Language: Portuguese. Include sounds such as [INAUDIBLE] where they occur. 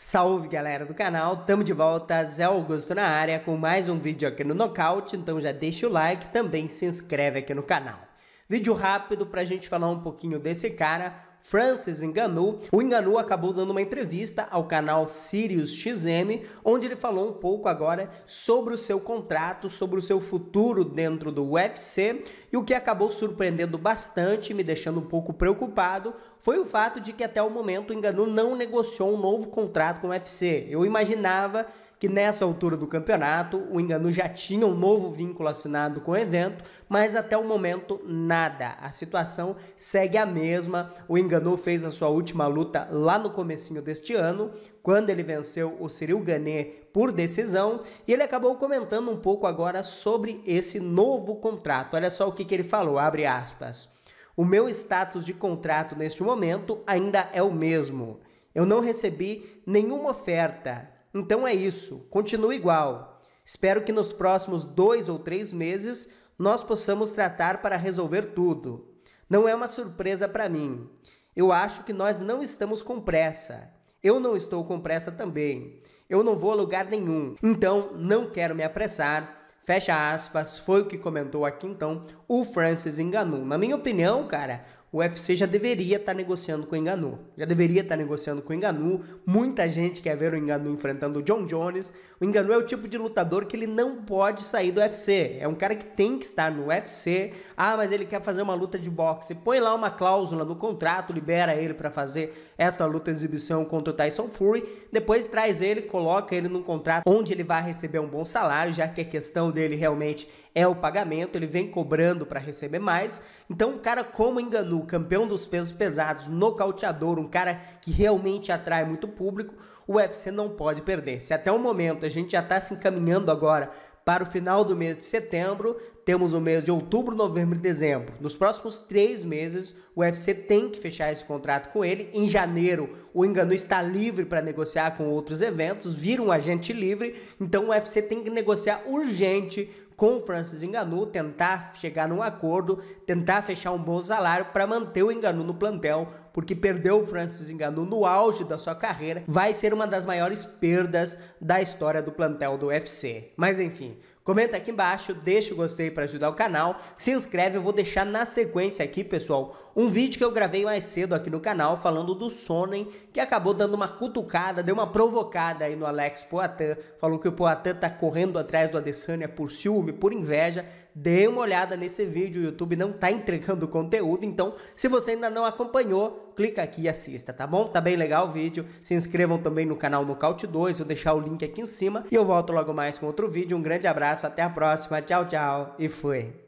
Salve galera do canal, tamo de volta, Zé Augusto na área com mais um vídeo aqui no Nocaute, então já deixa o like, também se inscreve aqui no canal. Vídeo rápido pra gente falar um pouquinho desse cara, Francis Enganu, o Enganu acabou dando uma entrevista ao canal Sirius XM, onde ele falou um pouco agora sobre o seu contrato, sobre o seu futuro dentro do UFC, e o que acabou surpreendendo bastante, me deixando um pouco preocupado, foi o fato de que até o momento o Enganu não negociou um novo contrato com o UFC. Eu imaginava que nessa altura do campeonato o Enganu já tinha um novo vínculo assinado com o evento, mas até o momento nada. A situação segue a mesma. O Enganu fez a sua última luta lá no comecinho deste ano, quando ele venceu o Cyril Ganet por decisão, e ele acabou comentando um pouco agora sobre esse novo contrato. Olha só o que, que ele falou, abre aspas. O meu status de contrato neste momento ainda é o mesmo. Eu não recebi nenhuma oferta então é isso, continua igual. Espero que nos próximos dois ou três meses nós possamos tratar para resolver tudo. Não é uma surpresa para mim. Eu acho que nós não estamos com pressa. Eu não estou com pressa também. Eu não vou a lugar nenhum. Então não quero me apressar. Fecha aspas, foi o que comentou aqui então o Francis Enganou. Na minha opinião, cara, o UFC já deveria estar tá negociando com o Enganu. Já deveria estar tá negociando com o Enganu. Muita gente quer ver o Enganu enfrentando o John Jones. O Enganu é o tipo de lutador que ele não pode sair do UFC. É um cara que tem que estar no UFC. Ah, mas ele quer fazer uma luta de boxe. Põe lá uma cláusula no contrato, libera ele para fazer essa luta de exibição contra o Tyson Fury. Depois traz ele, coloca ele num contrato onde ele vai receber um bom salário, já que a questão dele realmente é o pagamento. Ele vem cobrando para receber mais. Então, um cara como Enganu o campeão dos pesos pesados, nocauteador, um cara que realmente atrai muito público, o UFC não pode perder. Se até o momento a gente já está se encaminhando agora para o final do mês de setembro, temos o mês de outubro, novembro e dezembro. Nos próximos três meses, o UFC tem que fechar esse contrato com ele. Em janeiro, o Enganu está livre para negociar com outros eventos, vira um agente livre, então o UFC tem que negociar urgente com Francis Enganu, tentar chegar num acordo, tentar fechar um bom salário para manter o Enganu no plantel, porque perdeu o Francis Enganu no auge da sua carreira vai ser uma das maiores perdas da história do plantel do UFC. Mas enfim, Comenta aqui embaixo, deixa o gostei para ajudar o canal, se inscreve, eu vou deixar na sequência aqui, pessoal, um vídeo que eu gravei mais cedo aqui no canal falando do Sonnen, que acabou dando uma cutucada, deu uma provocada aí no Alex Poatan, falou que o Poatan tá correndo atrás do Adesanya por ciúme, por inveja, dê uma olhada nesse vídeo, o YouTube não tá entregando [LAUGHS] conteúdo, então se você ainda não acompanhou, clica aqui e assista, tá bom? Tá bem legal o vídeo, se inscrevam também no canal Nocaute 2, vou deixar o link aqui em cima, e eu volto logo mais com outro vídeo, um grande abraço, abraço, até a próxima. Tchau, tchau e fui.